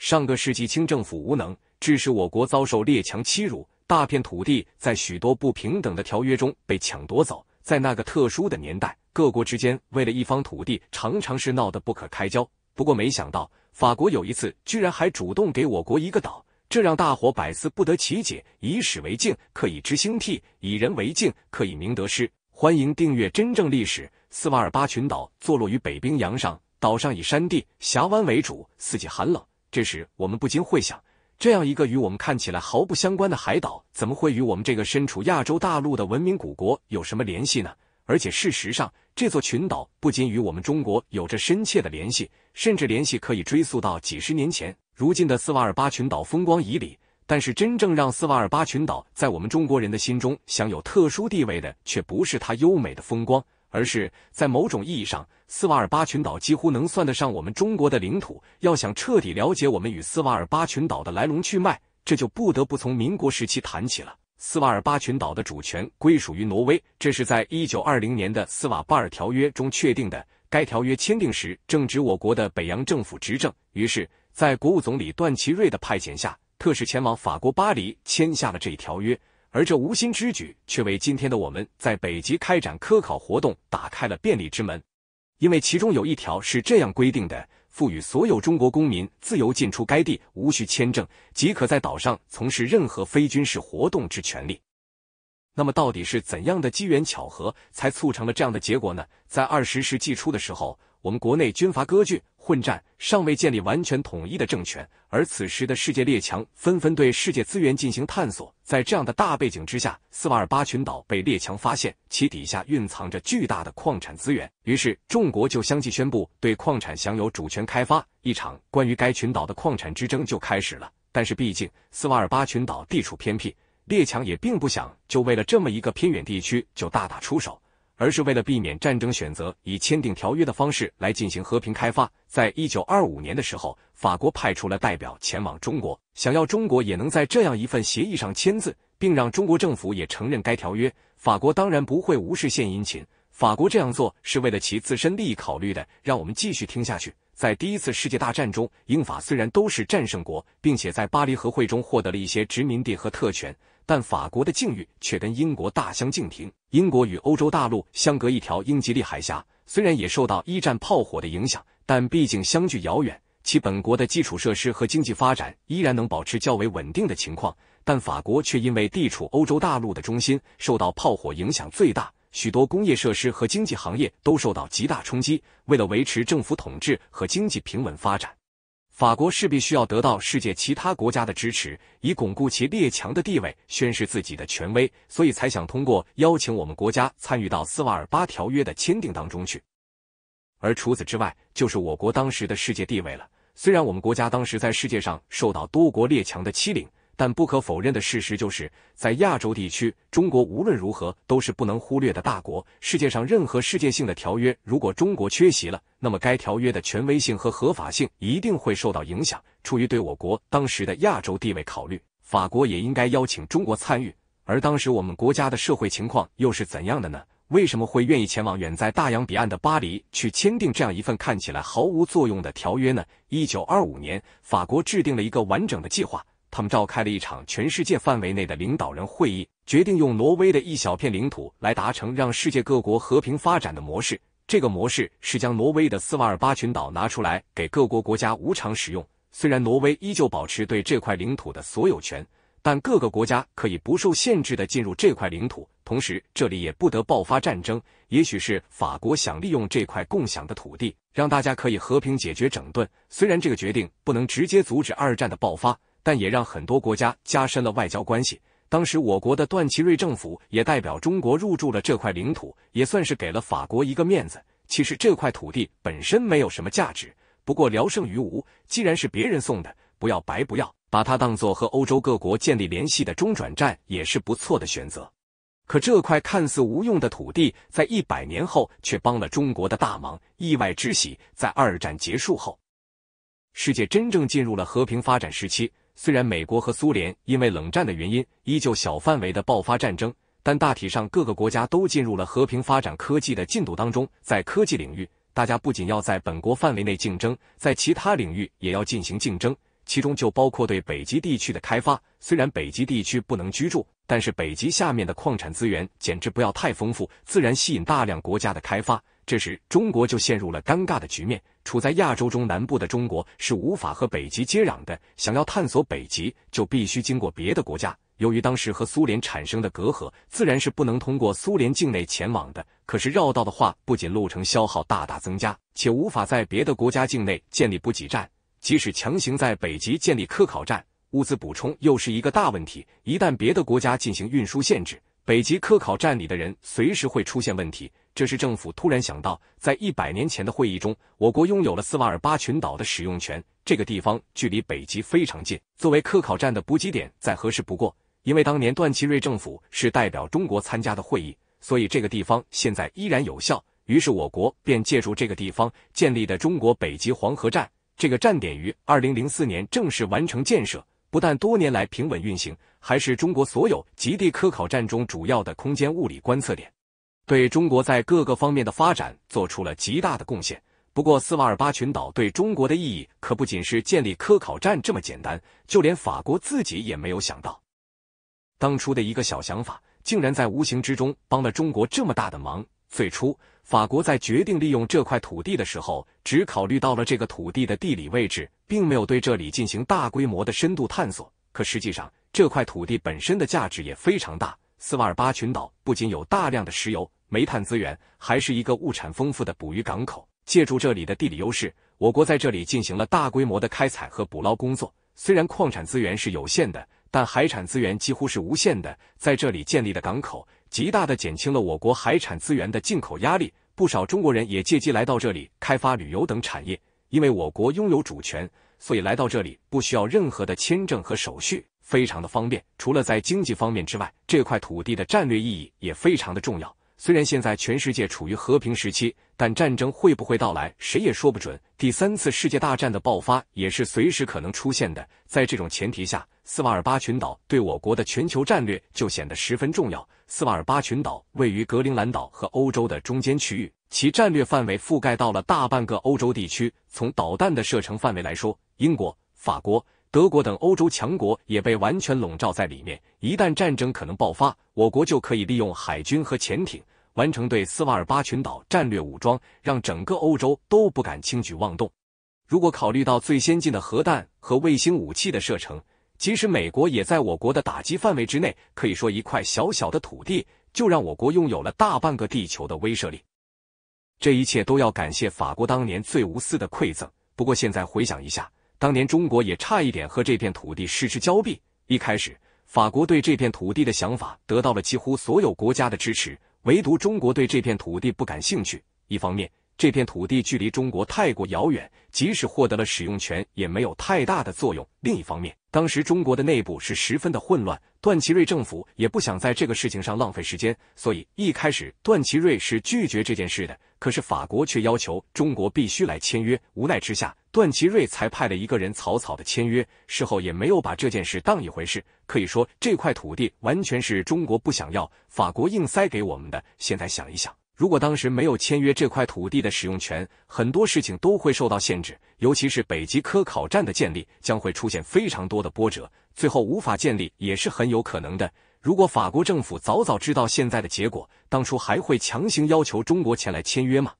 上个世纪，清政府无能，致使我国遭受列强欺辱，大片土地在许多不平等的条约中被抢夺走。在那个特殊的年代，各国之间为了一方土地，常常是闹得不可开交。不过，没想到法国有一次居然还主动给我国一个岛，这让大伙百思不得其解。以史为镜，可以知兴替；以人为镜，可以明得失。欢迎订阅《真正历史》。斯瓦尔巴群岛坐落于北冰洋上，岛上以山地、峡湾为主，四季寒冷。这时，我们不禁会想，这样一个与我们看起来毫不相关的海岛，怎么会与我们这个身处亚洲大陆的文明古国有什么联系呢？而且，事实上，这座群岛不仅与我们中国有着深切的联系，甚至联系可以追溯到几十年前。如今的斯瓦尔巴群岛风光旖旎，但是真正让斯瓦尔巴群岛在我们中国人的心中享有特殊地位的，却不是它优美的风光。而是在某种意义上，斯瓦尔巴群岛几乎能算得上我们中国的领土。要想彻底了解我们与斯瓦尔巴群岛的来龙去脉，这就不得不从民国时期谈起了。斯瓦尔巴群岛的主权归属于挪威，这是在1920年的《斯瓦巴尔条约》中确定的。该条约签订时正值我国的北洋政府执政，于是，在国务总理段祺瑞的派遣下，特使前往法国巴黎签下了这一条约。而这无心之举，却为今天的我们在北极开展科考活动打开了便利之门，因为其中有一条是这样规定的：赋予所有中国公民自由进出该地，无需签证，即可在岛上从事任何非军事活动之权利。那么，到底是怎样的机缘巧合，才促成了这样的结果呢？在二十世纪初的时候，我们国内军阀割据。混战尚未建立完全统一的政权，而此时的世界列强纷纷对世界资源进行探索。在这样的大背景之下，斯瓦尔巴群岛被列强发现，其底下蕴藏着巨大的矿产资源。于是，众国就相继宣布对矿产享有主权开发，一场关于该群岛的矿产之争就开始了。但是，毕竟斯瓦尔巴群岛地处偏僻，列强也并不想就为了这么一个偏远地区就大打出手。而是为了避免战争，选择以签订条约的方式来进行和平开发。在一九二五年的时候，法国派出了代表前往中国，想要中国也能在这样一份协议上签字，并让中国政府也承认该条约。法国当然不会无视献殷勤，法国这样做是为了其自身利益考虑的。让我们继续听下去，在第一次世界大战中，英法虽然都是战胜国，并且在巴黎和会中获得了一些殖民地和特权。但法国的境遇却跟英国大相径庭。英国与欧洲大陆相隔一条英吉利海峡，虽然也受到一战炮火的影响，但毕竟相距遥远，其本国的基础设施和经济发展依然能保持较为稳定的情况。但法国却因为地处欧洲大陆的中心，受到炮火影响最大，许多工业设施和经济行业都受到极大冲击。为了维持政府统治和经济平稳发展。法国势必需要得到世界其他国家的支持，以巩固其列强的地位，宣示自己的权威，所以才想通过邀请我们国家参与到斯瓦尔巴条约的签订当中去。而除此之外，就是我国当时的世界地位了。虽然我们国家当时在世界上受到多国列强的欺凌。但不可否认的事实就是，在亚洲地区，中国无论如何都是不能忽略的大国。世界上任何世界性的条约，如果中国缺席了，那么该条约的权威性和合法性一定会受到影响。出于对我国当时的亚洲地位考虑，法国也应该邀请中国参与。而当时我们国家的社会情况又是怎样的呢？为什么会愿意前往远在大洋彼岸的巴黎去签订这样一份看起来毫无作用的条约呢？一九二五年，法国制定了一个完整的计划。他们召开了一场全世界范围内的领导人会议，决定用挪威的一小片领土来达成让世界各国和平发展的模式。这个模式是将挪威的斯瓦尔巴群岛拿出来给各国国家无偿使用。虽然挪威依旧保持对这块领土的所有权，但各个国家可以不受限制的进入这块领土，同时这里也不得爆发战争。也许是法国想利用这块共享的土地，让大家可以和平解决整顿。虽然这个决定不能直接阻止二战的爆发。但也让很多国家加深了外交关系。当时我国的段祺瑞政府也代表中国入驻了这块领土，也算是给了法国一个面子。其实这块土地本身没有什么价值，不过聊胜于无。既然是别人送的，不要白不要，把它当做和欧洲各国建立联系的中转站也是不错的选择。可这块看似无用的土地，在一百年后却帮了中国的大忙，意外之喜。在二战结束后，世界真正进入了和平发展时期。虽然美国和苏联因为冷战的原因依旧小范围的爆发战争，但大体上各个国家都进入了和平发展科技的进度当中。在科技领域，大家不仅要在本国范围内竞争，在其他领域也要进行竞争，其中就包括对北极地区的开发。虽然北极地区不能居住，但是北极下面的矿产资源简直不要太丰富，自然吸引大量国家的开发。这时，中国就陷入了尴尬的局面。处在亚洲中南部的中国是无法和北极接壤的，想要探索北极，就必须经过别的国家。由于当时和苏联产生的隔阂，自然是不能通过苏联境内前往的。可是绕道的话，不仅路程消耗大大增加，且无法在别的国家境内建立补给站。即使强行在北极建立科考站，物资补充又是一个大问题。一旦别的国家进行运输限制，北极科考站里的人随时会出现问题。这是政府突然想到，在一百年前的会议中，我国拥有了斯瓦尔巴群岛的使用权。这个地方距离北极非常近，作为科考站的补给点再合适不过。因为当年段祺瑞政府是代表中国参加的会议，所以这个地方现在依然有效。于是，我国便借助这个地方建立的中国北极黄河站。这个站点于二零零四年正式完成建设，不但多年来平稳运行，还是中国所有极地科考站中主要的空间物理观测点。对中国在各个方面的发展做出了极大的贡献。不过，斯瓦尔巴群岛对中国的意义可不仅是建立科考站这么简单，就连法国自己也没有想到，当初的一个小想法，竟然在无形之中帮了中国这么大的忙。最初，法国在决定利用这块土地的时候，只考虑到了这个土地的地理位置，并没有对这里进行大规模的深度探索。可实际上，这块土地本身的价值也非常大。斯瓦尔巴群岛不仅有大量的石油、煤炭资源，还是一个物产丰富的捕鱼港口。借助这里的地理优势，我国在这里进行了大规模的开采和捕捞工作。虽然矿产资源是有限的，但海产资源几乎是无限的。在这里建立的港口，极大的减轻了我国海产资源的进口压力。不少中国人也借机来到这里开发旅游等产业。因为我国拥有主权，所以来到这里不需要任何的签证和手续。非常的方便。除了在经济方面之外，这块土地的战略意义也非常的重要。虽然现在全世界处于和平时期，但战争会不会到来，谁也说不准。第三次世界大战的爆发也是随时可能出现的。在这种前提下，斯瓦尔巴群岛对我国的全球战略就显得十分重要。斯瓦尔巴群岛位于格陵兰岛和欧洲的中间区域，其战略范围覆盖到了大半个欧洲地区。从导弹的射程范围来说，英国、法国。德国等欧洲强国也被完全笼罩在里面。一旦战争可能爆发，我国就可以利用海军和潜艇完成对斯瓦尔巴群岛战略武装，让整个欧洲都不敢轻举妄动。如果考虑到最先进的核弹和卫星武器的射程，即使美国也在我国的打击范围之内。可以说，一块小小的土地就让我国拥有了大半个地球的威慑力。这一切都要感谢法国当年最无私的馈赠。不过，现在回想一下。当年中国也差一点和这片土地失之交臂。一开始，法国对这片土地的想法得到了几乎所有国家的支持，唯独中国对这片土地不感兴趣。一方面，这片土地距离中国太过遥远，即使获得了使用权，也没有太大的作用；另一方面，当时中国的内部是十分的混乱，段祺瑞政府也不想在这个事情上浪费时间，所以一开始段祺瑞是拒绝这件事的。可是法国却要求中国必须来签约，无奈之下，段祺瑞才派了一个人草草的签约，事后也没有把这件事当一回事。可以说这块土地完全是中国不想要，法国硬塞给我们的。现在想一想，如果当时没有签约这块土地的使用权，很多事情都会受到限制，尤其是北极科考站的建立将会出现非常多的波折，最后无法建立也是很有可能的。如果法国政府早早知道现在的结果，当初还会强行要求中国前来签约吗？